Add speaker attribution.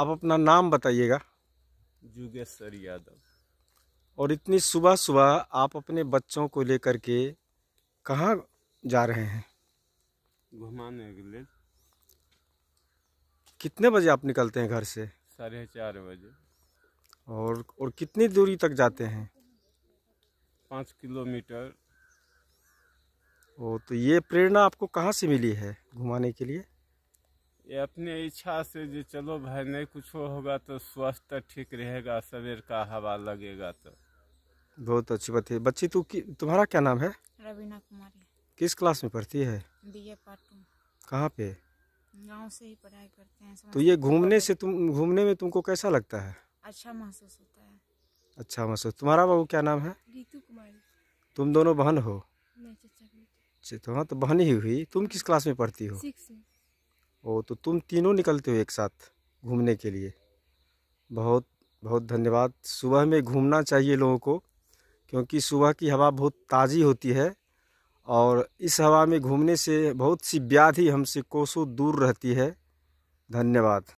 Speaker 1: आप अपना नाम बताइएगा
Speaker 2: जुगेश्वर यादव
Speaker 1: और इतनी सुबह सुबह आप अपने बच्चों को लेकर के कहाँ जा रहे हैं
Speaker 2: घुमाने के लिए
Speaker 1: कितने बजे आप निकलते हैं घर से
Speaker 2: साढ़े चार बजे
Speaker 1: और और कितनी दूरी तक जाते हैं
Speaker 2: पाँच किलोमीटर
Speaker 1: ओ तो ये प्रेरणा आपको कहाँ से मिली है घुमाने के लिए
Speaker 2: ये अपने इच्छा से जो चलो भाई नहीं कुछ होगा तो स्वास्थ्य ठीक रहेगा सवेर का हवा लगेगा तो
Speaker 1: बहुत अच्छी बात है बच्ची तू तुम्हारा क्या नाम है रवीना कुमारी किस क्लास में पढ़ती है कहाँ पे गांव से ही पढ़ाई करते हैं तो ये घूमने से तुम घूमने में तुमको कैसा लगता है अच्छा महसूस होता है अच्छा महसूस तुम्हारा बाबू क्या नाम है
Speaker 2: रीतू कुमारी
Speaker 1: तुम दोनों बहन हो
Speaker 2: अच्छा,
Speaker 1: तो हाँ तो बहन ही हुई तुम किस क्लास में पढ़ती हो सिक्स में ओ तो तुम तीनों निकलते हो एक साथ घूमने के लिए बहुत बहुत धन्यवाद सुबह में घूमना चाहिए लोगों को क्योंकि सुबह की हवा बहुत ताज़ी होती है और इस हवा में घूमने से बहुत सी व्याधि हमसे कोसों दूर रहती है धन्यवाद